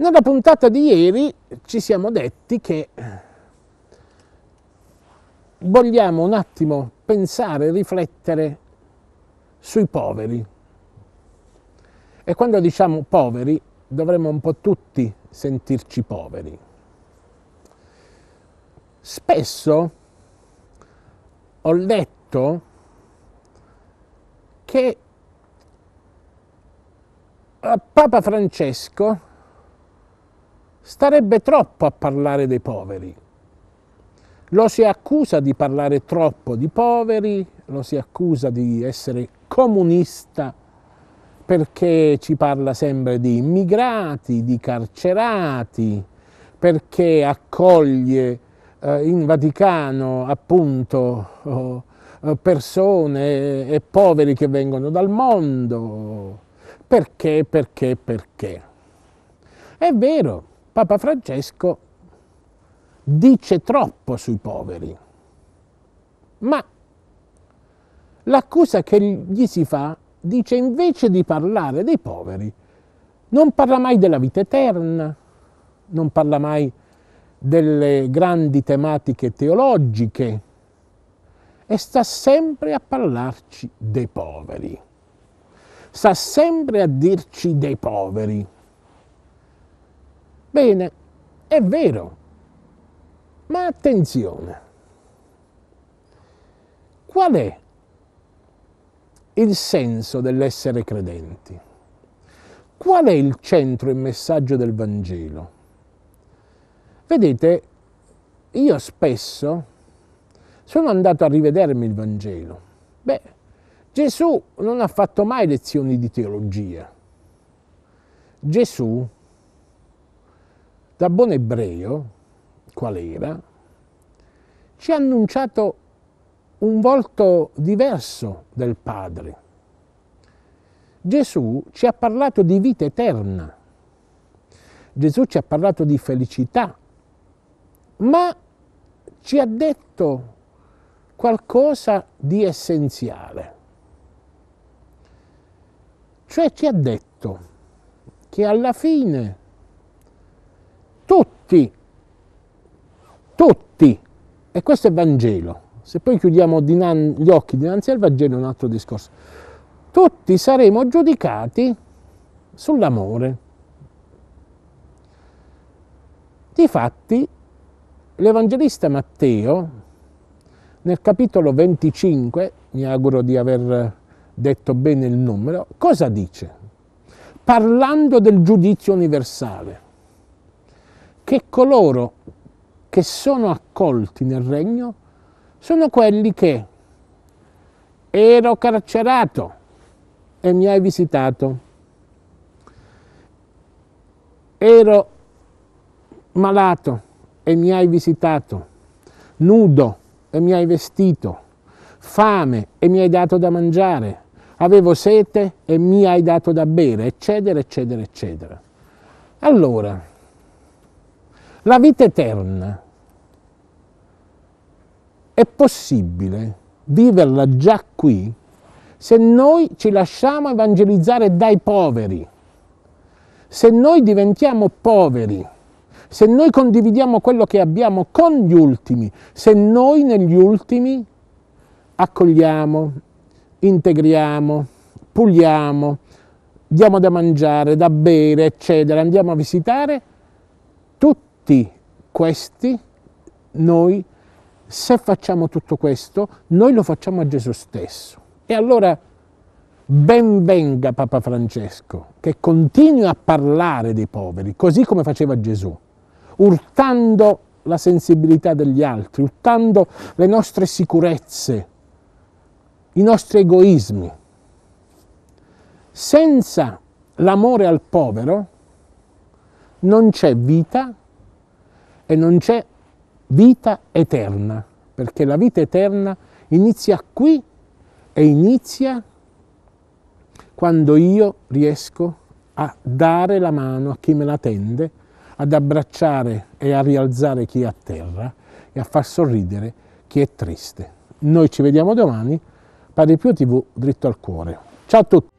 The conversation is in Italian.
Nella puntata di ieri ci siamo detti che eh, vogliamo un attimo pensare, riflettere sui poveri. E quando diciamo poveri dovremmo un po' tutti sentirci poveri. Spesso ho letto che eh, Papa Francesco starebbe troppo a parlare dei poveri. Lo si accusa di parlare troppo di poveri, lo si accusa di essere comunista perché ci parla sempre di immigrati, di carcerati, perché accoglie eh, in Vaticano appunto oh, persone e poveri che vengono dal mondo. Perché, perché, perché? È vero, Papa Francesco dice troppo sui poveri, ma l'accusa che gli si fa dice invece di parlare dei poveri, non parla mai della vita eterna, non parla mai delle grandi tematiche teologiche e sta sempre a parlarci dei poveri, sta sempre a dirci dei poveri. Bene, è vero, ma attenzione, qual è il senso dell'essere credenti? Qual è il centro e il messaggio del Vangelo? Vedete, io spesso sono andato a rivedermi il Vangelo. Beh, Gesù non ha fatto mai lezioni di teologia. Gesù da buon ebreo, qual era, ci ha annunciato un volto diverso del Padre. Gesù ci ha parlato di vita eterna, Gesù ci ha parlato di felicità, ma ci ha detto qualcosa di essenziale. Cioè ci ha detto che alla fine tutti, tutti. E questo è Vangelo. Se poi chiudiamo dinan- gli occhi dinanzi al Vangelo è un altro discorso. Tutti saremo giudicati sull'amore. Difatti, l'Evangelista Matteo, nel capitolo 25, mi auguro di aver detto bene il numero, cosa dice? Parlando del giudizio universale che coloro che sono accolti nel regno sono quelli che ero carcerato e mi hai visitato, ero malato e mi hai visitato, nudo e mi hai vestito, fame e mi hai dato da mangiare, avevo sete e mi hai dato da bere, eccetera, eccetera, eccetera. Allora, la vita eterna è possibile viverla già qui se noi ci lasciamo evangelizzare dai poveri, se noi diventiamo poveri, se noi condividiamo quello che abbiamo con gli ultimi, se noi negli ultimi accogliamo, integriamo, puliamo, diamo da mangiare, da bere, eccetera, andiamo a visitare, tutti questi noi, se facciamo tutto questo, noi lo facciamo a Gesù stesso. E allora ben venga Papa Francesco che continui a parlare dei poveri, così come faceva Gesù, urtando la sensibilità degli altri, urtando le nostre sicurezze, i nostri egoismi. Senza l'amore al povero non c'è vita, e non c'è vita eterna, perché la vita eterna inizia qui e inizia quando io riesco a dare la mano a chi me la tende, ad abbracciare e a rialzare chi è a terra e a far sorridere chi è triste. Noi ci vediamo domani, Padre Pio TV, dritto al cuore. Ciao a tutti!